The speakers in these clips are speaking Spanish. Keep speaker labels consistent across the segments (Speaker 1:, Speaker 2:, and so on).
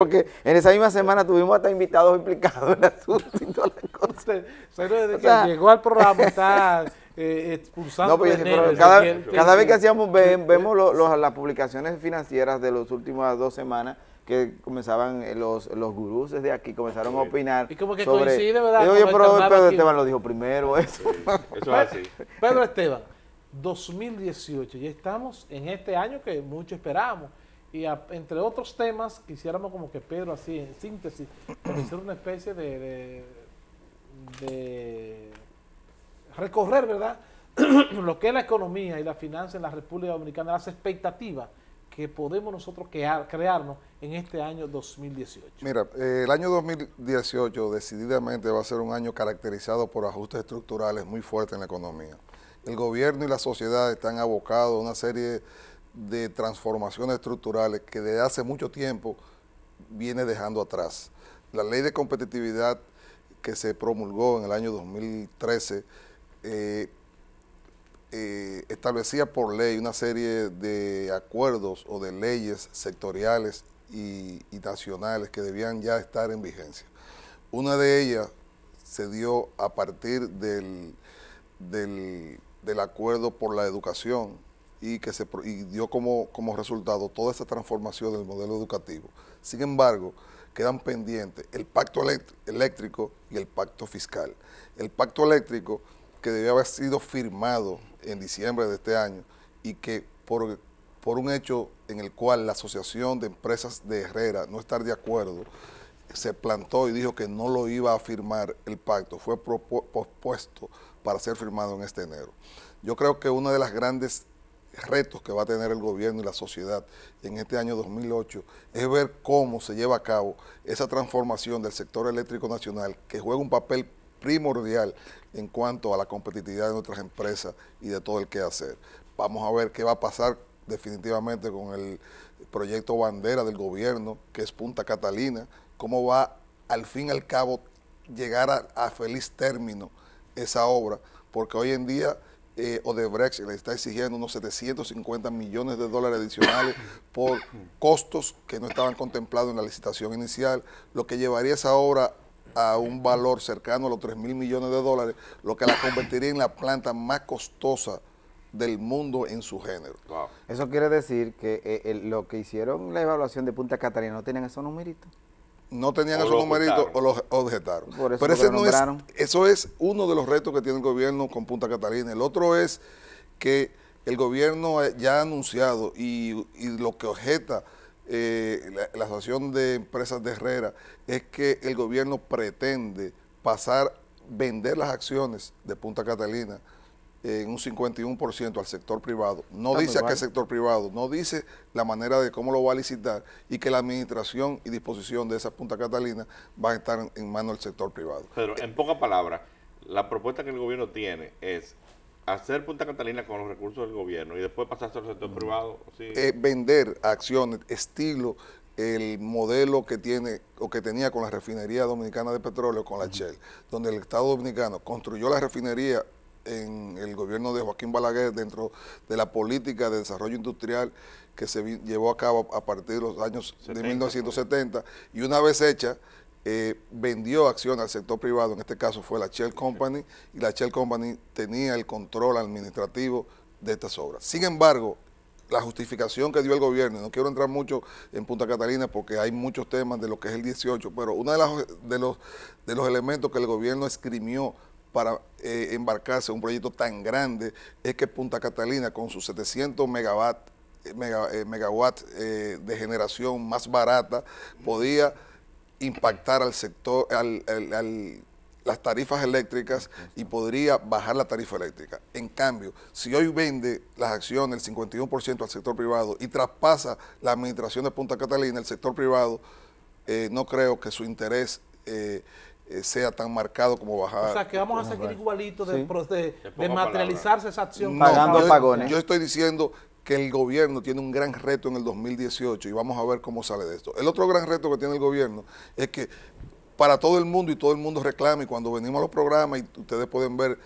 Speaker 1: Porque en esa misma semana tuvimos hasta invitados implicados en el asunto y todas las cosas.
Speaker 2: Pero desde o que llegó al programa está eh, expulsando. Pues, cada, vez que hacíamos,
Speaker 1: vemos las publicaciones financieras de las últimas dos semanas que comenzaban eh, los, gurús desde aquí, comenzaron a opinar. Y como que coincide, ¿verdad? yo, pero Pedro Esteban lo dijo primero, eso. eso
Speaker 2: es así. Pedro Esteban, 2018, ya estamos en este año que mucho esperábamos y entre otros temas quisiéramos como que Pedro así en síntesis hacer una especie de, recorrer verdad lo que es la economía y la finanza en la República Dominicana las expectativas que podemos nosotros crearnos en este año 2018
Speaker 3: mira eh, el año 2018 decididamente va a ser un año caracterizado por ajustes estructurales muy fuertes en la economía el gobierno y la sociedad están abocados a una serie de transformaciones estructurales que desde hace mucho tiempo viene dejando atrás. La ley de competitividad que se promulgó en el año 2013 eh, eh, establecía por ley una serie de acuerdos o de leyes sectoriales y, nacionales que debían ya estar en vigencia. Una de ellas se dio a partir del, del, del acuerdo por la educación y que se y dio como, como resultado toda esa transformación del modelo educativo. Sin embargo, quedan pendientes el pacto eléctrico y el pacto fiscal. El pacto eléctrico que debió haber sido firmado en diciembre de este año y que por, por un hecho en el cual la Asociación de Empresas de Herrera no estar de acuerdo, se plantó y dijo que no lo iba a firmar el pacto, fue propuesto para ser firmado en este enero. Yo creo que una de las grandes retos que va a tener el gobierno y la sociedad en este año 2008 es ver cómo se lleva a cabo esa transformación del sector eléctrico nacional que juega un papel primordial en cuanto a la competitividad de nuestras empresas y de todo el quehacer. Vamos a ver qué va a pasar definitivamente con el proyecto bandera del gobierno, que es Punta Catalina, cómo va al fin y al cabo llegar a feliz término esa obra, porque hoy en día eh, Odebrecht le está exigiendo unos 750 millones de dólares adicionales por costos que no estaban contemplados en la licitación inicial, lo que llevaría esa obra a un valor cercano a los 3 mil millones de dólares, lo que la convertiría en la planta más costosa del mundo en su género. Eso quiere decir que eh, lo que hicieron la evaluación de Punta Catarina, no tienen esos numeritos no tenían esos numeritos o los objetaron. Por eso no es, eso es uno de los retos que tiene el gobierno con Punta Catalina. El otro es que el gobierno ya ha anunciado y, lo que objeta eh, la, Asociación de Empresas de Herrera es que el gobierno pretende pasar, vender las acciones de Punta Catalina en un 51% al sector privado. No dice a sector privado, no dice la manera de cómo lo va a licitar y que la administración y disposición de esa Punta Catalina va a estar en, manos del sector privado.
Speaker 1: pero en pocas palabras, la propuesta que el gobierno tiene es hacer Punta Catalina con los recursos del gobierno y después pasarse al sector privado. es eh,
Speaker 3: vender acciones, estilo, el modelo que tiene o que tenía con la refinería dominicana de petróleo, con la Shell, donde el Estado dominicano construyó la refinería en el gobierno de Joaquín Balaguer dentro de la política de desarrollo industrial que se llevó a cabo a partir de los años de 1970 y una vez hecha eh, vendió acción al sector privado, en este caso fue la Shell Company y la Shell Company tenía el control administrativo de estas obras. Sin embargo, la justificación que dio el gobierno, no quiero entrar mucho en Punta Catalina porque hay muchos temas de lo que es el 18, pero uno de, de, los, de los elementos que el gobierno escrimió para eh, embarcarse en un proyecto tan grande es que Punta Catalina, con sus 700 megawatts eh, eh, de generación más barata, podía impactar al sector, al, las tarifas eléctricas y podría bajar la tarifa eléctrica. En cambio, si hoy vende las acciones, el 51% al sector privado y traspasa la administración de Punta Catalina, el sector privado, no creo que su interés... Eh, sea tan marcado como bajar. O sea, que vamos a seguir igualito de,
Speaker 2: materializarse esa acción. Pagando yo, Yo
Speaker 3: estoy diciendo que el gobierno tiene un gran reto en el 2018 y vamos a ver cómo sale de esto. El otro gran reto que tiene el gobierno es que para todo el mundo y todo el mundo reclama y cuando venimos a los programas y ustedes pueden ver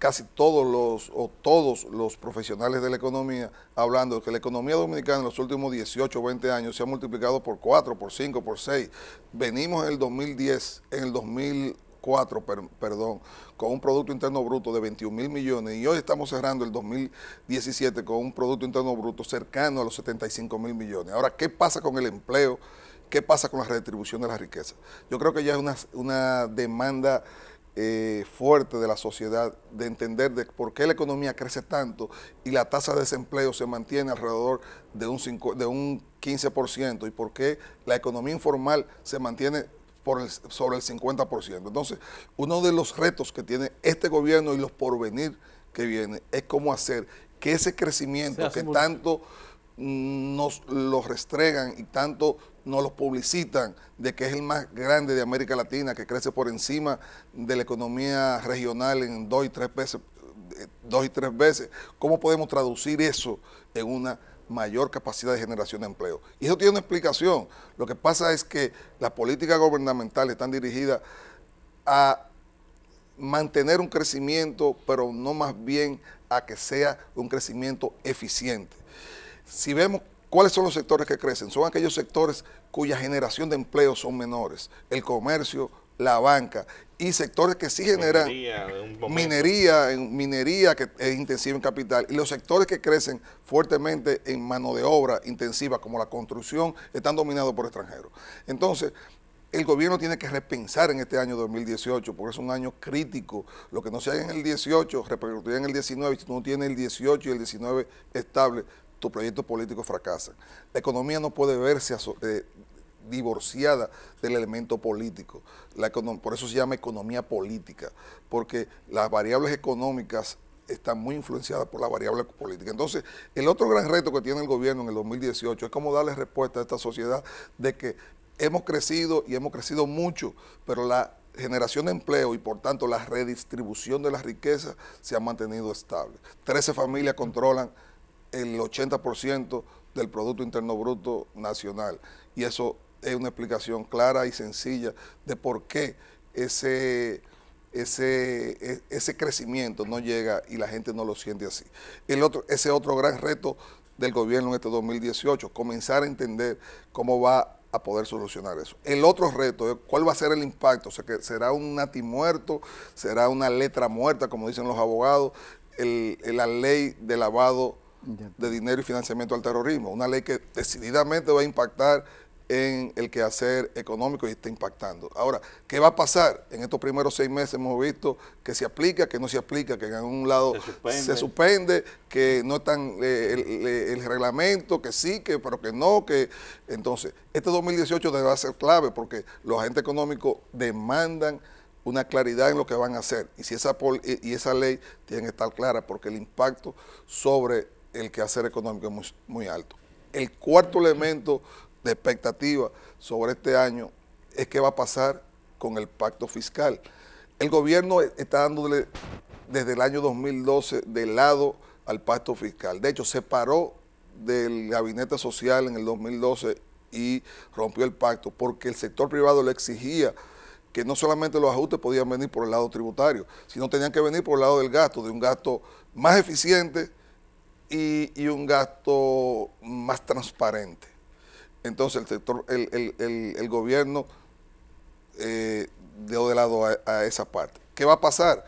Speaker 3: casi todos los o todos los profesionales de la economía hablando de que la economía dominicana en los últimos 18 o 20 años se ha multiplicado por 4, por 5, por 6. Venimos en el 2010, en el 2004, perdón, con un Producto Interno Bruto de 21 mil millones y hoy estamos cerrando el 2017 con un Producto Interno Bruto cercano a los 75 mil millones. Ahora, ¿qué pasa con el empleo? ¿Qué pasa con la redistribución de la riqueza? Yo creo que ya es una, una demanda eh, fuerte de la sociedad de entender de por qué la economía crece tanto y la tasa de desempleo se mantiene alrededor de un, de un 15% y por qué la economía informal se mantiene por sobre el 50%. Entonces, uno de los retos que tiene este gobierno y los porvenir que viene es cómo hacer que ese crecimiento que tanto nos los restregan y tanto nos los publicitan de que es el más grande de América Latina, que crece por encima de la economía regional en dos y tres veces, eh, dos y tres veces. ¿Cómo podemos traducir eso en una mayor capacidad de generación de empleo? Y eso tiene una explicación. Lo que pasa es que las políticas gubernamentales están dirigidas a mantener un crecimiento, pero no más bien a que sea un crecimiento eficiente si vemos cuáles son los sectores que crecen, son aquellos sectores cuya generación de empleo son menores, el comercio, la banca y sectores que sí generan minería, minería, que es intensiva en capital y los sectores que crecen fuertemente en mano de obra intensiva como la construcción están dominados por extranjeros. Entonces, el gobierno tiene que repensar en este año 2018, porque es un año crítico. Lo que no se haga en el 18 repercutirá en el 19, si no tiene el 18 y el 19 estable, tu proyecto político fracasa. La economía no puede verse eh, divorciada del elemento político. La por eso se llama economía política, porque las variables económicas están muy influenciadas por la variable política. Entonces, el otro gran reto que tiene el gobierno en el 2018 es cómo darle respuesta a esta sociedad de que hemos crecido y hemos crecido mucho, pero la generación de empleo y por tanto la redistribución de las riquezas se ha mantenido estable. Trece familias controlan el 80% del Producto Interno Bruto Nacional. Y eso es una explicación clara y sencilla de por qué ese, ese, e, ese crecimiento no llega y la gente no lo siente así. El otro, ese otro gran reto del gobierno en este 2018, comenzar a entender cómo va a poder solucionar eso. El otro reto cuál va a ser el impacto, o sea, que será un nati muerto, será una letra muerta, como dicen los abogados, la ley de lavado de dinero y financiamiento al terrorismo, una ley que decididamente va a impactar en el quehacer económico y está impactando. Ahora, ¿qué va a pasar? En estos primeros seis meses hemos visto que se aplica, que no se aplica, que en algún lado se suspende, que no están eh, el, reglamento, que sí, que pero que no, que entonces este 2018 debe ser clave porque los agentes económicos demandan una claridad en lo que van a hacer y si esa y esa ley tiene que estar clara porque el impacto sobre el quehacer económico es muy, alto. El cuarto elemento de expectativa sobre este año es qué va a pasar con el pacto fiscal. El gobierno está dándole desde el año 2012 de lado al pacto fiscal. De hecho, se paró del gabinete social en el 2012 y rompió el pacto porque el sector privado le exigía que no solamente los ajustes podían venir por el lado tributario, sino tenían que venir por el lado del gasto, de un gasto más eficiente y, un gasto más transparente. Entonces el sector, el, gobierno eh, dio de lado a, esa parte. ¿Qué va a pasar?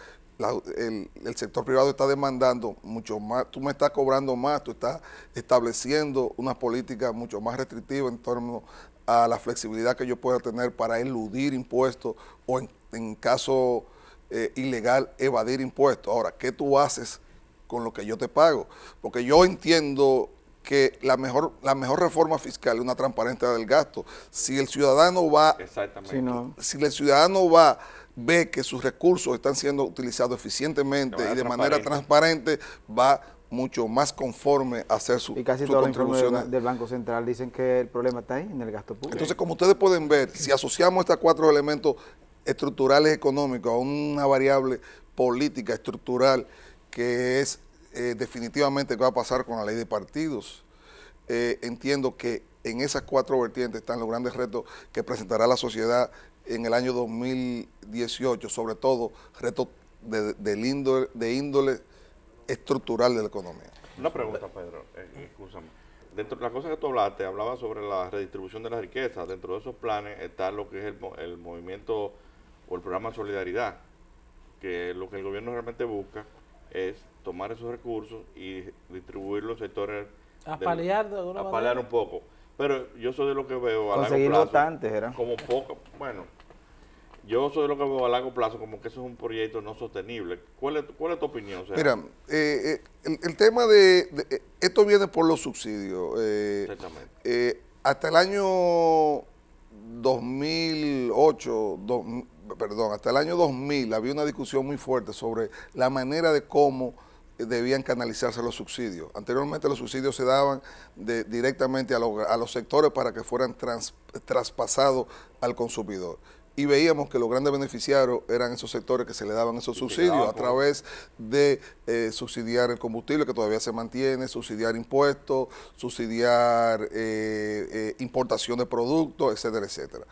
Speaker 3: el, sector privado está demandando mucho más, tú me estás cobrando más, tú estás estableciendo una política mucho más restrictiva en torno a la flexibilidad que yo pueda tener para eludir impuestos o en, caso eh, ilegal evadir impuestos. Ahora, ¿qué tú haces con lo que yo te pago. Porque yo entiendo que la mejor, la mejor reforma fiscal es una transparencia del gasto. Si el ciudadano va,
Speaker 1: Exactamente.
Speaker 3: Si, el ciudadano va, ve que sus recursos están siendo utilizados eficientemente y de manera transparente, va mucho más conforme a hacer su, y casi Del, del Banco Central dicen que el problema está ahí, en el gasto público. Entonces, como ustedes pueden ver, si asociamos estos cuatro elementos estructurales económicos a una variable política estructural que es eh, definitivamente qué va a pasar con la ley de partidos. Eh, entiendo que en esas cuatro vertientes están los grandes retos que presentará la sociedad en el año 2018, sobre todo retos de, índole, estructural de la economía. Una pregunta,
Speaker 1: Pedro, eh, Dentro de las cosas que tú hablaste, hablaba sobre la redistribución de las riquezas. Dentro de esos planes está lo que es el, el movimiento o el programa de Solidaridad, que es lo que el gobierno realmente busca es tomar esos recursos y distribuirlos los sectores...
Speaker 2: A paliar A un
Speaker 1: poco. Pero yo soy de lo que veo a largo plazo... antes, ¿era? Como poco, bueno, yo soy de lo que veo a largo plazo como que eso es un proyecto no sostenible. ¿Cuál es, cuál es tu opinión? Mira,
Speaker 3: eh, eh, el, tema de, eh, Esto viene por los subsidios. exactamente. hasta el año 2008, perdón, hasta el año 2000 había una discusión muy fuerte sobre la manera de cómo debían canalizarse los subsidios. Anteriormente los subsidios se daban directamente a, los sectores para que fueran traspasados al consumidor y veíamos que los grandes beneficiarios eran esos sectores que se le daban esos subsidios a través de eh, subsidiar el combustible que todavía se mantiene, subsidiar impuestos, subsidiar eh, eh, importación de productos, etcétera, etcétera.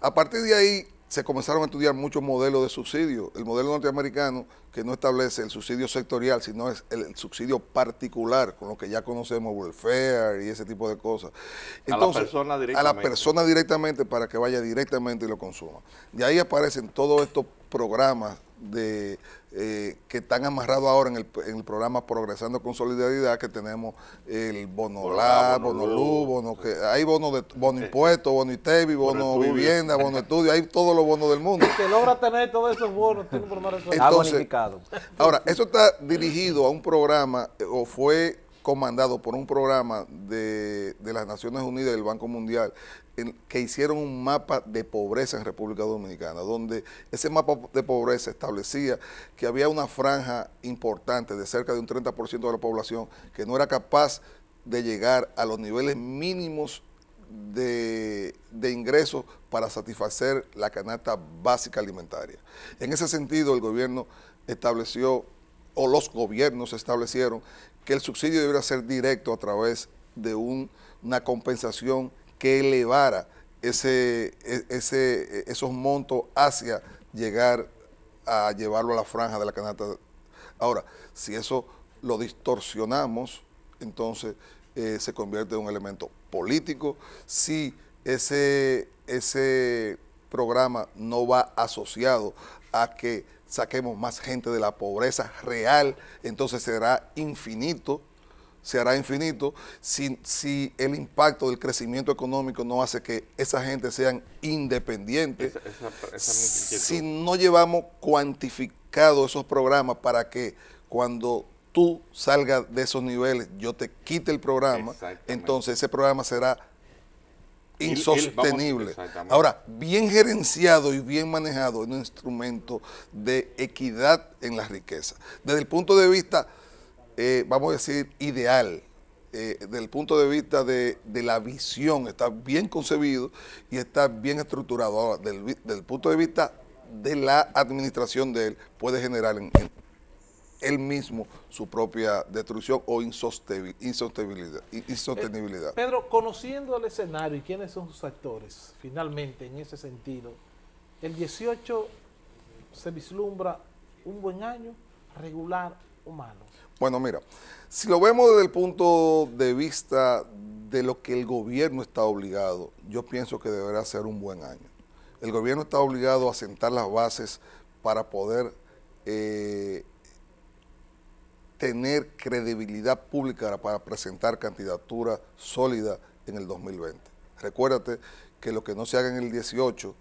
Speaker 3: A partir de ahí, se comenzaron a estudiar muchos modelos de subsidio. El modelo norteamericano, que no establece el subsidio sectorial, sino es el, subsidio particular, con lo que ya conocemos, welfare y ese tipo de cosas. Entonces, a la persona directamente. A la persona directamente para que vaya directamente y lo consuma. De ahí aparecen todos estos programas de, eh, que están amarrados ahora en el, programa Progresando con Solidaridad, que tenemos el bono LAB, bono que, hay bonos de, bono impuestos eh, impuesto, bono y bono, vivienda, bono estudio, hay todos los bonos del mundo. que logra
Speaker 2: tener todos esos bonos,
Speaker 3: Ahora, eso está dirigido a un programa, o fue comandado por un programa de, de, las Naciones Unidas del Banco Mundial que hicieron un mapa de pobreza en República Dominicana, donde ese mapa de pobreza establecía que había una franja importante de cerca de un 30% de la población que no era capaz de llegar a los niveles mínimos de, ingresos para satisfacer la canasta básica alimentaria. En ese sentido, el gobierno estableció, o los gobiernos establecieron, que el subsidio debía ser directo a través de una compensación que elevara ese, e, ese, e, esos montos hacia llegar a llevarlo a la franja de la canasta. Ahora, si eso lo distorsionamos, entonces eh, se convierte en un elemento político. Si ese, ese programa no va asociado a que saquemos más gente de la pobreza real, entonces será infinito se hará infinito si, el impacto del crecimiento económico no hace que esa gente sean independientes,
Speaker 1: si
Speaker 3: no llevamos cuantificado esos programas para que cuando tú salgas de esos niveles, yo te quite el programa, entonces ese programa será insostenible. Ahora, bien gerenciado y bien manejado es un instrumento de equidad en la riqueza. Desde el punto de vista eh, vamos a decir, ideal. Eh, desde el punto de vista de, la visión, está bien concebido y está bien estructurado. Ahora, del, del punto de vista de la administración de él, puede generar en, él mismo su propia destrucción o insostenibilidad, insostenibilidad. Eh,
Speaker 2: Pedro, conociendo el escenario y quiénes son sus actores, finalmente en ese sentido, el 18 se vislumbra un buen año regular
Speaker 3: bueno, mira, si lo vemos desde el punto de vista de lo que el gobierno está obligado, yo pienso que deberá ser un buen año. El gobierno está obligado a sentar las bases para poder eh, tener credibilidad pública para presentar candidatura sólida en el 2020. Recuérdate que lo que no se haga en el 18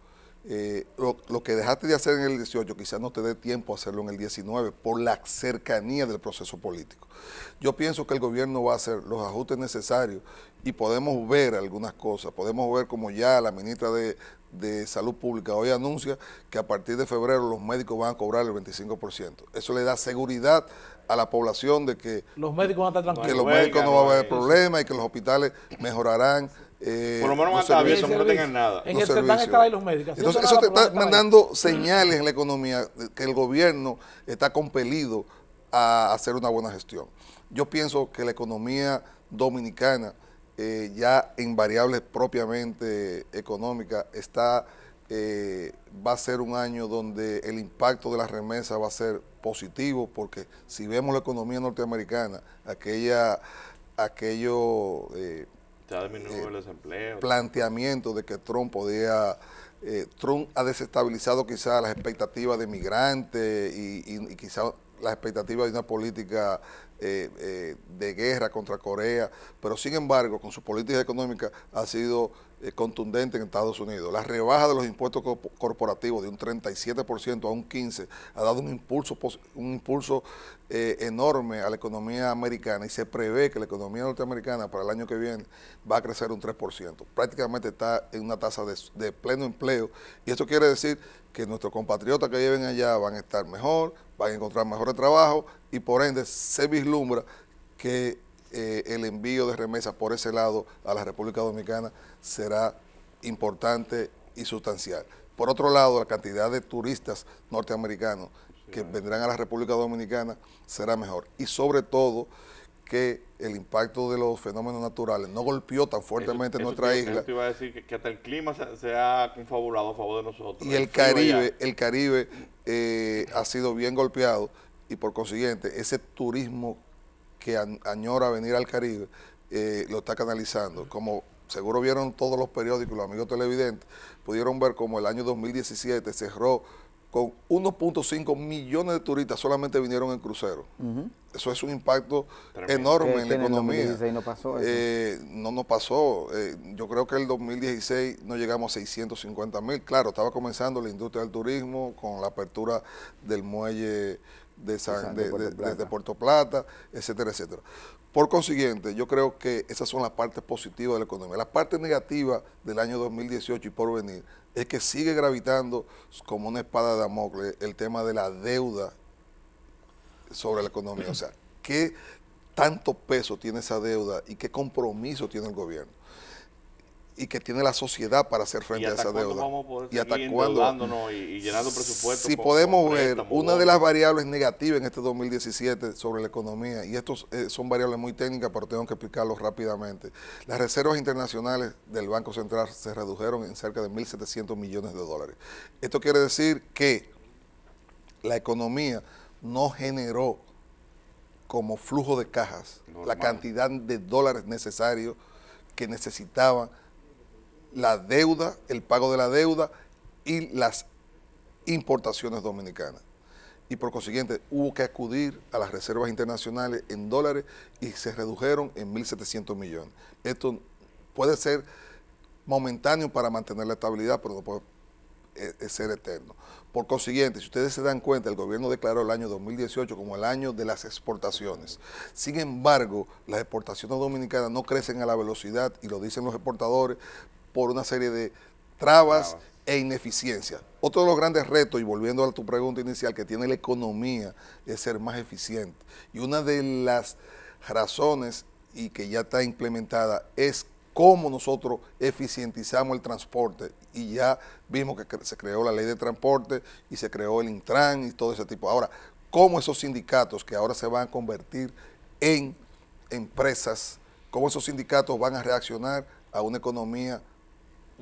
Speaker 3: eh, lo, que dejaste de hacer en el 18 quizás no te dé tiempo a hacerlo en el 19 por la cercanía del proceso político. Yo pienso que el gobierno va a hacer los ajustes necesarios y podemos ver algunas cosas, podemos ver como ya la ministra de, Salud Pública hoy anuncia que a partir de febrero los médicos van a cobrar el 25%. Eso le da seguridad a la población de que
Speaker 2: los médicos, Que los médicos no van a haber problemas
Speaker 3: y que los hospitales mejorarán eh, Por lo menos no tengan nada. En el los médicos. Entonces, eso te está mandando señales en la economía que el gobierno está compelido a hacer una buena gestión. Yo pienso que la economía dominicana, eh, ya en variables propiamente económicas, está, eh, va a ser un año donde el impacto de las remesas va a ser positivo, porque si vemos la economía norteamericana, aquella, aquello eh, el Planteamiento de que Trump podía... Eh, Trump ha desestabilizado quizás las expectativas de migrantes y, quizás las expectativas de una política eh, de guerra contra Corea, pero sin embargo, con su política económica ha sido eh, contundente en Estados Unidos. La rebaja de los impuestos corporativos de un 37% a un 15% ha dado un impulso, un impulso eh, enorme a la economía americana y se prevé que la economía norteamericana para el año que viene va a crecer un 3%. Prácticamente está en una tasa de, pleno empleo y eso quiere decir que nuestros compatriotas que lleven allá van a estar mejor, van a encontrar mejores trabajos y por ende se vislumbra que eh, el envío de remesas por ese lado a la República Dominicana será importante y sustancial. Por otro lado, la cantidad de turistas norteamericanos que vendrán a la República Dominicana será mejor. Y sobre todo que el impacto de los fenómenos naturales no golpeó tan fuertemente nuestra isla. a
Speaker 1: decir que, hasta el clima se, ha confabulado a favor de nosotros. Y el, Caribe,
Speaker 3: el Caribe eh, ha sido bien golpeado y por consiguiente ese turismo que añora venir al Caribe, eh, lo está canalizando. Como seguro vieron todos los periódicos, los amigos televidentes, pudieron ver como el año 2017 cerró con 1.5 millones de turistas solamente vinieron en crucero. Eso es un impacto enorme en la economía. En no pasó eh, no nos pasó. Eh, yo creo que el 2016 no llegamos a 650 mil. Claro, estaba comenzando la industria del turismo con la apertura del muelle de, desde Puerto Plata, etcétera, etcétera. Por consiguiente, yo creo que esas son las partes positivas de la economía. La parte negativa del año 2018 y por venir es que sigue gravitando como una espada de Damocles el tema de la deuda sobre la economía. O sea, ¿qué tanto peso tiene esa deuda y qué compromiso tiene el gobierno? y que tiene la sociedad para hacer frente a esa deuda. y hasta cuándo y, llenando presupuestos. Si podemos ver una de las variables negativas en este 2017 sobre la economía, y estos eh, son variables muy técnicas, pero tengo que explicarlos rápidamente. Las reservas internacionales del Banco Central se redujeron en cerca de 1.700 millones de dólares. Esto quiere decir que la economía no generó como flujo de cajas la cantidad de dólares necesarios que necesitaban la deuda, el pago de la deuda y las importaciones dominicanas. Y por consiguiente hubo que acudir a las reservas internacionales en dólares y se redujeron en 1.700 millones. Esto puede ser momentáneo para mantener la estabilidad, pero no puede eh, ser eterno. Por consiguiente, si ustedes se dan cuenta, el gobierno declaró el año 2018 como el año de las exportaciones. Sin embargo, las exportaciones dominicanas no crecen a la velocidad, y lo dicen los exportadores, por una serie de trabas e ineficiencias. Otro de los grandes retos, y volviendo a tu pregunta inicial, que tiene la economía, es ser más eficiente. Y una de las razones, y que ya está implementada, es cómo nosotros eficientizamos el transporte. Y ya vimos que se creó la ley de transporte y se creó el Intran y todo ese tipo. Ahora, cómo esos sindicatos que ahora se van a convertir en empresas, cómo esos sindicatos van a reaccionar a una economía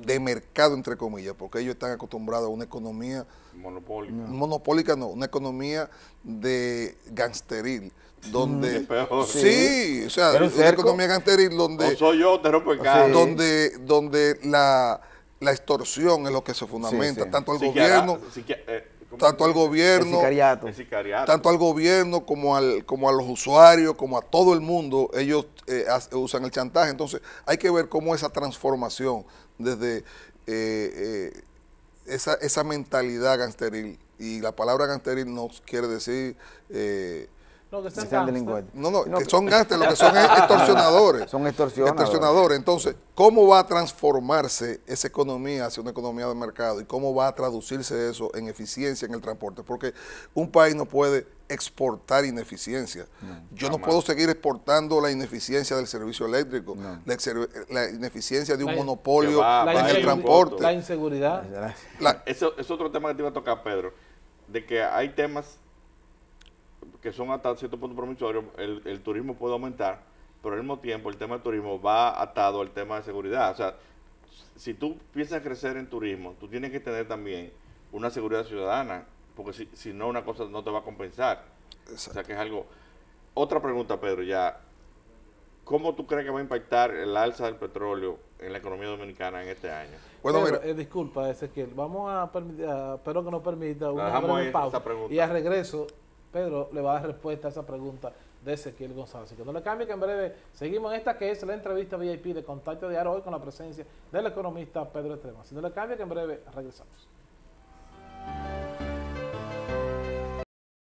Speaker 3: de mercado, entre comillas, porque ellos están acostumbrados a una economía monopólica, mm. monopólica no, una economía de gangsteril. Donde. Sí, o sea, una economía gangsteril donde. soy yo, te rompo el Donde, donde la, la, extorsión es lo que se fundamenta, tanto al gobierno. Eh, tanto al gobierno, sicariato. tanto al gobierno como al como a los usuarios, como a todo el mundo, ellos eh, usan el chantaje. Entonces, hay que ver cómo esa transformación desde eh, eh, esa, esa mentalidad gangsteril. Y la palabra gangsteril no quiere decir eh, no, no, que son gastos, lo que son es extorsionadores. son extorsionadores. extorsionadores. Entonces, ¿cómo va a transformarse esa economía hacia una economía de mercado y cómo va a traducirse eso en eficiencia en el transporte? Porque un país no puede exportar ineficiencia. Yo no puedo seguir exportando la ineficiencia del servicio eléctrico, la, ineficiencia de un monopolio en el transporte. La inseguridad.
Speaker 1: eso es otro tema que te iba a tocar, Pedro, de que hay temas que son hasta cierto punto promisorios, el, turismo puede aumentar, pero al mismo tiempo el tema del turismo va atado al tema de seguridad. O sea, si tú a crecer en turismo, tú tienes que tener también una seguridad ciudadana, porque si, no, una cosa no te va a compensar. O sea, que es algo... Otra pregunta, Pedro, ya. ¿Cómo tú crees que va a impactar el alza del petróleo en la economía dominicana en este año?
Speaker 2: Bueno, mira. Eh, disculpa, Ezequiel. Vamos a, permitir, espero que nos permita una breve pausa. Y al regreso Pedro le va a dar respuesta a esa pregunta de Ezequiel González. Así no le cambie que en breve seguimos en esta que es la entrevista VIP de Contacto Diario hoy con la presencia del economista Pedro Estrema. Si no le cambia que en breve regresamos.